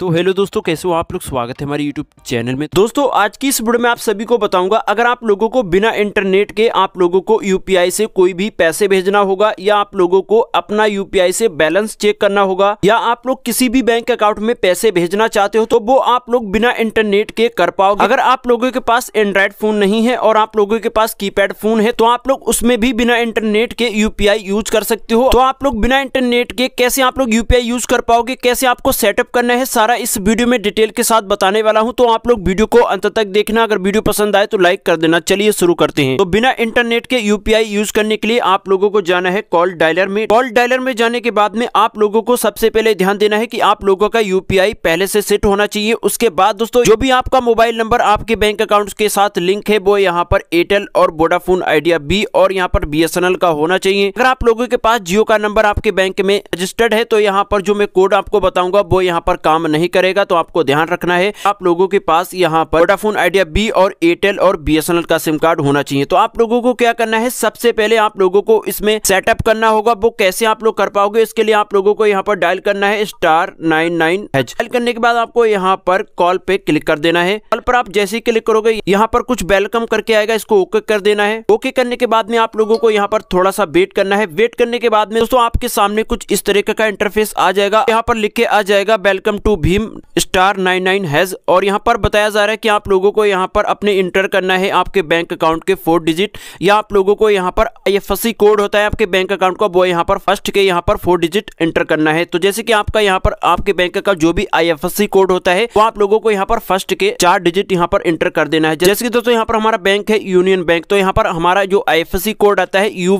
तो हेलो दोस्तों कैसे हो आप लोग स्वागत है हमारे यूट्यूब चैनल में दोस्तों आज की इस वीडियो में आप सभी को बताऊंगा अगर आप लोगों को बिना इंटरनेट के आप लोगों को यूपीआई से कोई भी पैसे भेजना होगा या आप लोगों को अपना यूपीआई से बैलेंस चेक करना होगा या आप लोग किसी भी बैंक अकाउंट में पैसे भेजना चाहते हो तो वो आप लोग बिना इंटरनेट के कर पाओगे अगर आप लोगों के पास एंड्रॉइड फोन नहीं है और आप लोगों के पास की फोन है तो आप लोग उसमें भी बिना इंटरनेट के यूपीआई यूज कर सकते हो तो आप लोग बिना इंटरनेट के कैसे आप लोग यूपीआई यूज कर पाओगे कैसे आपको सेटअप करना है सारा सारा इस वीडियो में डिटेल के साथ बताने वाला हूँ तो आप लोग वीडियो को अंत तक देखना अगर वीडियो पसंद आए तो लाइक कर देना चलिए शुरू करते हैं तो बिना इंटरनेट के यूपीआई यूज करने के लिए आप लोगों को जाना है कॉल डायलर में कॉल डायलर में जाने के बाद में आप लोगों को सबसे पहले ध्यान देना है की आप लोगों का यूपीआई पहले से सेट होना चाहिए उसके बाद दोस्तों जो भी आपका मोबाइल नंबर आपके बैंक अकाउंट के साथ लिंक है वो यहाँ पर एयरटेल और वोडाफोन आइडिया बी और यहाँ पर बी का होना चाहिए अगर आप लोगों के पास जियो का नंबर आपके बैंक में रजिस्टर्ड है तो यहाँ पर जो मैं कोड आपको बताऊंगा वो यहाँ पर काम नहीं नहीं करेगा तो आपको ध्यान रखना है आप लोगों के पास यहाँ पर वोडाफोन आइडिया बी और एयरटेल और बीएसएनएल का सिम कार्ड होना चाहिए तो आप लोगों को क्या करना है सबसे पहले आप लोगों को इसमें सेटअप करना होगा वो कैसे आप लोग कर पाओगे इसके लिए आप लोगों को यहाँ पर डायल करना है star nine nine H dial करने के बाद आपको यहाँ पर कॉल पे क्लिक कर देना है कॉल पर आप जैसे ही क्लिक करोगे यहाँ पर कुछ वेलकम करके आएगा इसको ओके कर देना है ओके करने के बाद में आप लोगों को यहाँ पर थोड़ा सा वेट करना है वेट करने के बाद में दोस्तों आपके सामने कुछ इस तरीके का इंटरफेस आ जाएगा यहाँ पर लिख के आ जाएगा वेलकम टू भीम स्टार नाइन नाइन हैज़ और यहाँ पर बताया जा रहा है कि आप लोगों को यहाँ पर अपने इंटर करना है आपके बैंक अकाउंट के फोर डिजिट या आप लोगों को यहाँ पर एस सी कोड होता है आपके बैंक अकाउंट का वो यहाँ पर फर्स्ट के यहाँ पर फोर डिजिट इंटर करना है तो जैसे कि आपका यहाँ पर आपके बैंक का जो भी आई कोड होता है वो आप लोगों को यहाँ पर फर्स्ट के चार डिजिट यहाँ पर इंटर कर देना है जैसे कि दोस्तों यहाँ पर हमारा बैंक है यूनियन बैंक तो यहाँ पर हमारा जो आई कोड आता है यू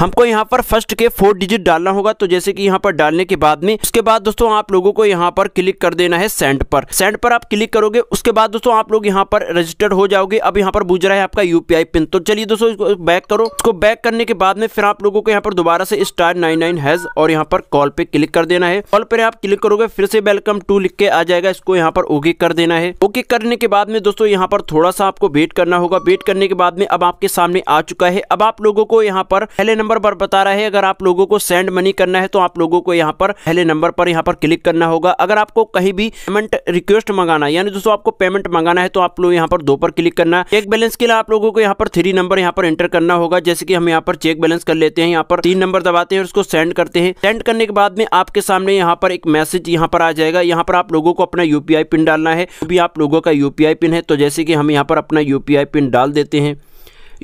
हमको यहाँ पर फर्स्ट के फोर डिजिट डालना होगा तो जैसे कि यहाँ पर डालने के बाद में उसके बाद दोस्तों आप लोगों को यहाँ पर क्लिक कर देना है सेंड पर सेंड पर आप क्लिक करोगे उसके बाद दोस्तों आप लोग यहाँ पर रजिस्टर्ड हो जाओगे अब यहाँ पर बुझ रहा है आपका यूपीआई पिन तो चलिए दोस्तों इसको बैक करो इसको बैक करने के बाद में फिर आप लोगों को यहाँ पर दोबारा से स्टार नाइन नाइन हैज और यहाँ पर कॉल पे क्लिक कर देना है कॉल पर आप क्लिक करोगे फिर से वेलकम टू लिख के आ जाएगा इसको यहाँ पर ओके कर देना है ओके करने के बाद में दोस्तों यहाँ पर थोड़ा सा आपको वेट करना होगा वेट करने के बाद में अब आपके सामने आ चुका है अब आप लोगों को यहाँ पर पहले नंबर पर बता रहा है अगर आप लोगों को सेंड मनी करना है तो आप लोगों को यहाँ पर पहले नंबर पर यहाँ पर क्लिक करना होगा अगर आपको कहीं भी पेमेंट रिक्वेस्ट मंगाना है यानी दोस्तों आपको पेमेंट मंगाना है तो आप लोग यहाँ पर दो पर क्लिक करना है चेक बैलेंस के लिए आप लोगों को यहाँ पर थ्री नंबर यहाँ पर एंटर करना होगा जैसे कि हम यहाँ पर चेक बैलेंस कर लेते हैं यहाँ पर तीन नंबर दबाते हैं उसको सेंड करते हैं सेंड करने के बाद में आपके सामने यहाँ पर एक मैसेज यहाँ पर आ जाएगा यहाँ पर आप लोगों को अपना यूपीआई पिन डालना है भी आप लोगों का यूपीआई पिन है तो जैसे कि हम यहाँ पर अपना यूपीआई पिन डाल देते हैं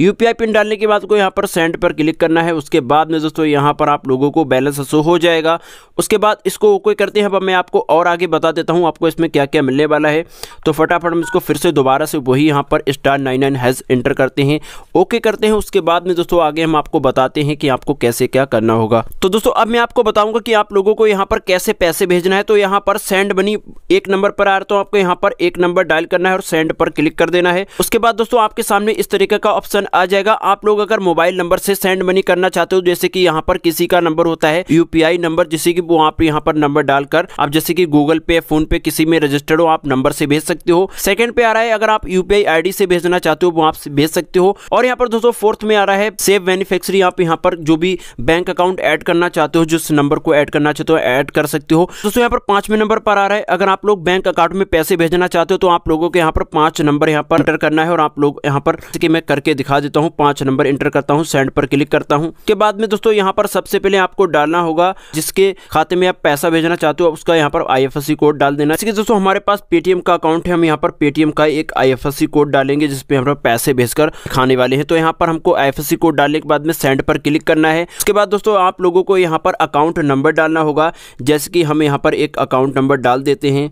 यूपीआई पिन डालने के बाद को यहाँ पर सेंड पर क्लिक करना है उसके बाद में दोस्तों यहाँ पर आप लोगों को बैलेंस शो हो जाएगा उसके बाद इसको ओके करते हैं अब मैं आपको और आगे बता देता हूँ आपको इसमें क्या क्या मिलने वाला है तो फटाफट हम इसको फिर से दोबारा से वही यहाँ पर star nine nine hash enter करते हैं ओके करते हैं उसके बाद में दोस्तों आगे हम आपको बताते हैं कि आपको कैसे क्या करना होगा तो दोस्तों अब मैं आपको बताऊंगा कि आप लोगों को यहाँ पर कैसे पैसे भेजना है तो यहाँ पर सेंड बनी एक नंबर पर आ रहा तो आपको यहाँ पर एक नंबर डायल करना है और सेंड पर क्लिक कर देना है उसके बाद दोस्तों आपके सामने इस तरीके का ऑप्शन आ जाएगा आप लोग अगर मोबाइल नंबर से सेंड मनी करना चाहते हो जैसे कि यहाँ पर किसी का नंबर होता है यूपीआई नंबर जिसे कि वो आप यहाँ पर नंबर डालकर आप जैसे कि गूगल पे फोन पे किसी में रजिस्टर्ड हो आप नंबर से भेज सकते हो सेकंड पे आ रहा है अगर आप यूपीआई आईडी से भेजना चाहते हो वो आप भेज सकते हो और यहाँ पर दोस्तों फोर्थ में आ रहा है सेव मैन्युफैक्चरिंग आप यहाँ पर जो भी बैंक अकाउंट एड करना चाहते हो जिस नंबर को एड करना चाहते हो एड कर सकते हो दोस्तों यहाँ पर पांचवें नंबर पर आ रहा है अगर आप लोग बैंक अकाउंट में पैसे भेजना चाहते हो तो आप लोगों के यहाँ पर पांच नंबर यहाँ पर एंटर करना है और आप लोग यहाँ पर मैं करके दिखा दिखा देता हूँ पांच नंबर इंटर करता हूँ सेंड पर क्लिक करता हूँ के बाद में दोस्तों यहाँ पर सबसे पहले आपको डालना होगा जिसके खाते में आप पैसा भेजना चाहते हो उसका यहाँ पर आई कोड डाल देना इसके दोस्तों हमारे पास पेटीएम का अकाउंट है हम यहाँ पर पेटीएम का एक आई कोड डालेंगे जिसपे हम पैसे भेजकर खाने वाले हैं तो यहाँ पर हमको आई कोड डालने के बाद में सेंड पर क्लिक करना है उसके बाद दोस्तों आप लोगों को यहाँ पर अकाउंट नंबर डालना होगा जैसे कि हम यहाँ पर एक अकाउंट नंबर डाल देते हैं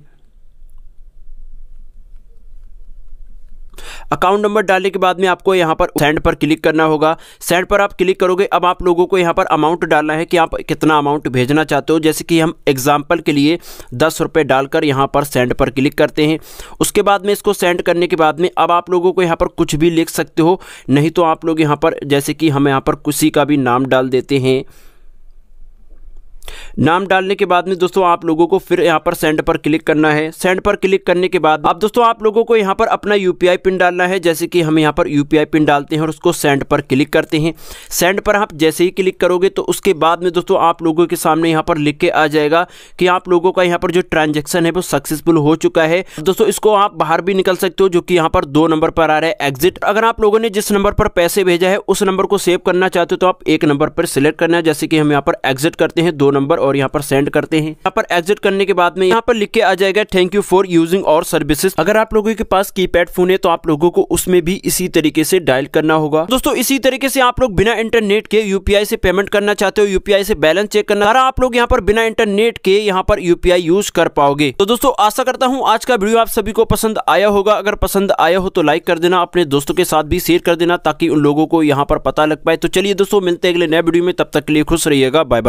अकाउंट नंबर डालने के बाद में आपको यहाँ पर सेंड पर क्लिक करना होगा सेंड पर आप क्लिक करोगे अब आप लोगों को यहाँ पर अमाउंट डालना है कि आप कितना अमाउंट भेजना चाहते हो जैसे कि हम एग्जाम्पल के लिए दस रुपये डालकर यहाँ पर सेंड पर क्लिक करते हैं उसके बाद में इसको सेंड करने के बाद में अब आप लोगों को यहाँ पर कुछ भी लिख सकते हो नहीं तो आप लोग यहाँ पर जैसे कि हम यहाँ पर किसी का भी नाम डाल देते हैं नाम डालने के बाद में दोस्तों आप लोगों को फिर यहाँ पर सेंड पर क्लिक करना है सेंड पर क्लिक करने के बाद अब दोस्तों आप लोगों को यहाँ पर अपना यूपीआई पिन डालना है जैसे कि हम यहाँ पर यूपीआई पिन डालते हैं और उसको सेंड पर क्लिक करते हैं सेंड पर आप जैसे ही क्लिक करोगे तो उसके बाद में दोस्तों आप लोगों के सामने यहाँ पर लिख के आ जाएगा कि आप लोगों का यहाँ पर जो ट्रांजेक्शन है वो सक्सेसफुल हो चुका है दोस्तों इसको आप बाहर भी निकल सकते हो जो कि यहाँ पर दो नंबर पर आ रहा है एग्जिट अगर आप लोगों ने जिस नंबर पर पैसे भेजा है उस नंबर को सेव करना चाहते हो तो आप एक नंबर पर सिलेक्ट करना है जैसे कि हम यहाँ पर एग्जिट करते हैं दो नंबर और यहाँ पर सेंड करते हैं यहाँ पर एग्जिट करने के बाद में यहाँ पर लिख के आ जाएगा thank you for using our services अगर आप लोगों के पास पैड फोन है तो आप लोगों को उसमें भी इसी तरीके से डायल करना होगा दोस्तों इसी तरीके से आप लोग बिना इंटरनेट के यूपीआई से पेमेंट करना चाहते हो यूपीआई से बैलेंस चेक करना सारा आप लोग यहाँ पर बिना इंटरनेट के यहाँ पर यूपीआई यूज कर पाओगे तो दोस्तों आशा करता हूँ आज का वीडियो आप सभी को पसंद आया होगा अगर पसंद आया हो तो लाइक कर देना अपने दोस्तों के साथ भी शेयर कर देना ताकि उन लोगों को यहाँ पर पता लग पाए तो चलिए दोस्तों मिलते हैं अगले नए वीडियो में तब तक के लिए खुश रहिएगा बाय बाय